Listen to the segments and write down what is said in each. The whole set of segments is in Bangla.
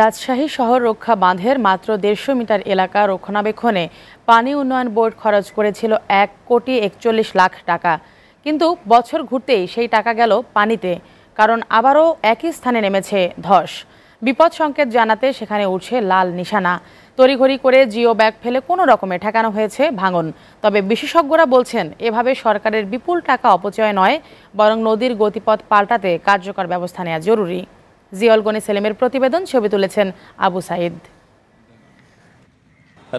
রাজশাহী শহর রক্ষা বাঁধের মাত্র দেড়শো মিটার এলাকা রক্ষণাবেক্ষণে পানি উন্নয়ন বোর্ড খরচ করেছিল এক কোটি একচল্লিশ লাখ টাকা কিন্তু বছর ঘুরতেই সেই টাকা গেল পানিতে কারণ আবারও একই স্থানে নেমেছে ধস বিপদ সংকেত জানাতে সেখানে উঠছে লাল নিশানা তড়িঘড়ি করে জিও ব্যাগ ফেলে কোনো রকমে ঠেকানো হয়েছে ভাঙন তবে বিশেষজ্ঞরা বলছেন এভাবে সরকারের বিপুল টাকা অপচয় নয় বরং নদীর গতিপথ পাল্টাতে কার্যকর ব্যবস্থা নেওয়া জরুরি জিয়ল সেলেমের প্রতিবেদন ছবি তুলেছেন আবু সাইদ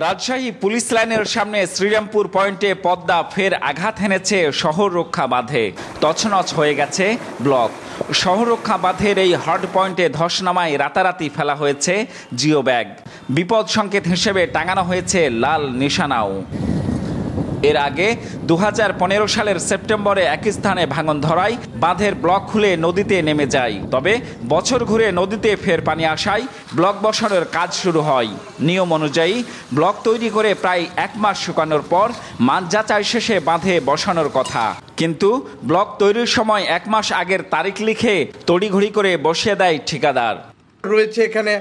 রাজশাহী পুলিশ লাইনের সামনে শ্রীরামপুর পয়েন্টে পদ্মা ফের আঘাত হেনেছে শহর রক্ষা বাঁধে তছনছ হয়ে গেছে ব্লক শহর রক্ষা বাঁধের এই হট পয়েন্টে ধস নামায় রাতারাতি ফেলা হয়েছে জিও ব্যাগ বিপদ সংকেত হিসেবে টাঙানো হয়েছে লাল নিশানাও এর আগে দু সালের সেপ্টেম্বরে এক স্থানে ভাঙন ধরায় বাঁধের ব্লক খুলে নদীতে নেমে যায় তবে বছর ঘুরে নদীতে ফের পানি আসায় ব্লক বসানোর কাজ শুরু হয় নিয়ম অনুযায়ী ব্লক তৈরি করে প্রায় এক মাস শুকানোর পর মান যাচাই শেষে বাঁধে বসানোর কথা কিন্তু ব্লক তৈরির সময় এক মাস আগের তারিখ লিখে তড়িঘড়ি করে বসিয়ে দেয় ঠিকাদার রয়েছে এখানে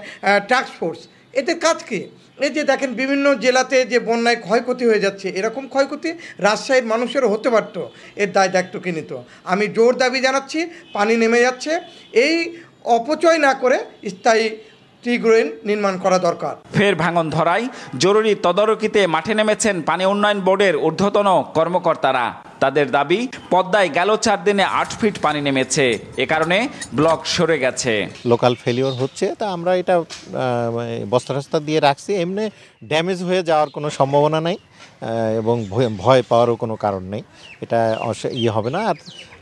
টাস্ক ফোর্স এদের কাজ কী এই যে দেখেন বিভিন্ন জেলাতে যে বন্যায় ক্ষয়ক্ষতি হয়ে যাচ্ছে এরকম ক্ষয়ক্ষতি রাজশাহীর মানুষেরও হতে পারতো এর দায় দায়িত্ব দায়িত্বকে নিত আমি জোর দাবি জানাচ্ছি পানি নেমে যাচ্ছে এই অপচয় না করে স্থায়ী টিগ্রেন নির্মাণ করা দরকার ফের ভাঙন ধরায় জরুরি তদারকিতে মাঠে নেমেছেন পানি উন্নয়ন বোর্ডের ঊর্ধ্বতন কর্মকর্তারা তাদের দাবি পদ্মায় গেল চার দিনে আট ফিট পানি নেমেছে এ কারণে ব্লক সরে গেছে লোকাল ফেলিওর হচ্ছে তা আমরা এটা বস্তা টস্তা দিয়ে রাখছি এমনি ড্যামেজ হয়ে যাওয়ার কোনো সম্ভাবনা নাই এবং ভয় পাওয়ারও কোনো কারণ নেই এটা ইয়ে হবে না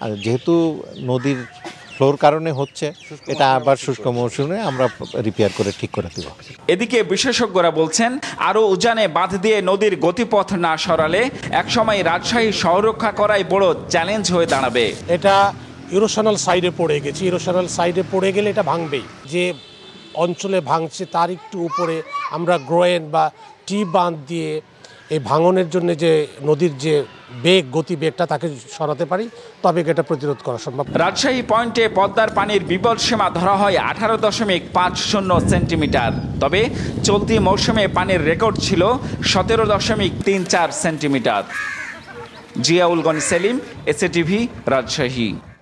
আর যেহেতু নদীর ফ্লোর কারণে হচ্ছে এটা আবার শুষ্ক মৌসুমে আমরা রিপেয়ার করে ঠিক করে দেব এদিকে বিশেষজ্ঞরা বলছেন আরও উজানে বাঁধ দিয়ে নদীর গতিপথ না সরালে একসময় রাজশাহী সংরক্ষা করাই বড় চ্যালেঞ্জ হয়ে দাঁড়াবে এটা ইরোশনাল সাইডে পড়ে গেছে ইরোশনাল সাইডে পড়ে গেলে এটা ভাঙবেই যে অঞ্চলে ভাঙছে তার একটু উপরে আমরা গ্রোয়েন বা টি বাঁধ দিয়ে এই ভাঙনের জন্য যে নদীর যে বেগ গতি বেগটা তাকে সরাতে পারি তবে এটা প্রতিরোধ করা সম্ভব রাজশাহী পয়েন্টে পদ্মার পানির বিপদ সীমা ধরা হয় আঠারো দশমিক পাঁচ শূন্য সেন্টিমিটার তবে চলতি মৌসুমে পানির রেকর্ড ছিল সতেরো দশমিক তিন চার সেন্টিমিটার জিয়াউলগঞ্জ সেলিম এসএটিভি রাজশাহী